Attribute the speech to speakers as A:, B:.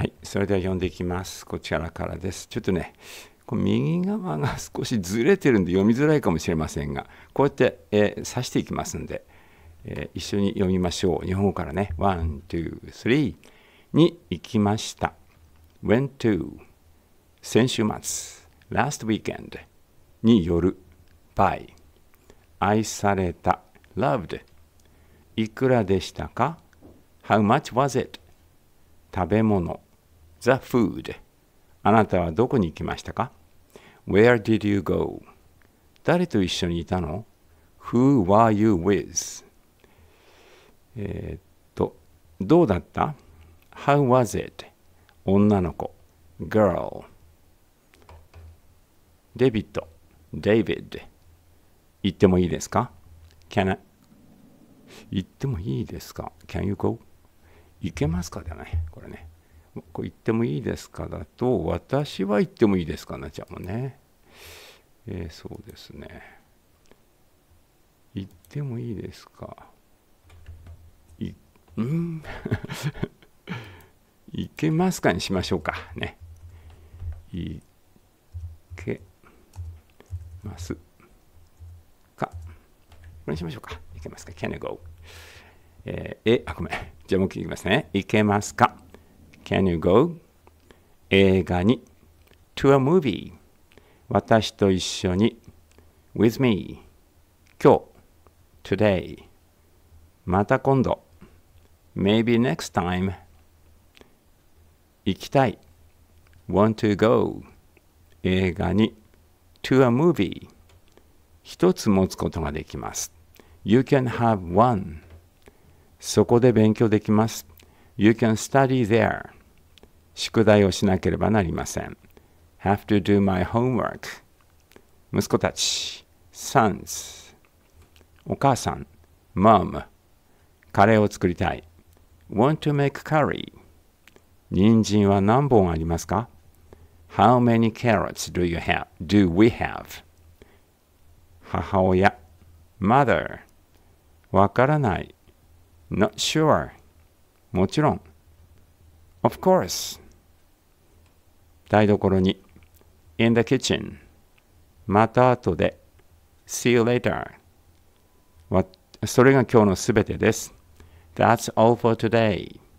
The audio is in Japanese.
A: はい、それでは読んでいきます。こちらからです。ちょっとね、こ右側が少しずれてるんで読みづらいかもしれませんが、こうやって、えー、刺していきますんで、えー、一緒に読みましょう。日本語からね、ワン、ツー、スリーに行きました。went to 先週末、last weekend による by 愛された loved いくらでしたか How much was it? 食べ物 The food あなたはどこに行きましたか ?Where did you go? 誰と一緒にいたの ?Who were you with? えっと、どうだった ?How was it? 女の子 girl デビット David 言ってもいいですか Can I 行ってもいいですか Can you go? 行けますかじゃないこれね。こう言ってもいいですかだと、私は言ってもいいですかな、ちゃんもね。えー、そうですね。言ってもいいですか。い、うん いけますかにしましょうか。ね。いけますか。これにしましょうか。いけますか。Can I go? えー、えあ、ごめん。じゃあもう一回いきますね。いけますか。Can you go? 映画に To a movie 私と一緒に With me 今日 Today また今度 Maybe next time 行きたい Want to go 映画に To a movie 一つ持つことができます You can have one そこで勉強できます You can study there 宿題をしなければなりません。have to do my homework 息子たち sons お母さん mom カレーを作りたい want to make curry 人参は何本ありますか How many carrots do you have? Do we have? 母親 mother わからない not sure もちろん of course 台所に in the kitchen また後で see you later それが今日のすべてです That's all for today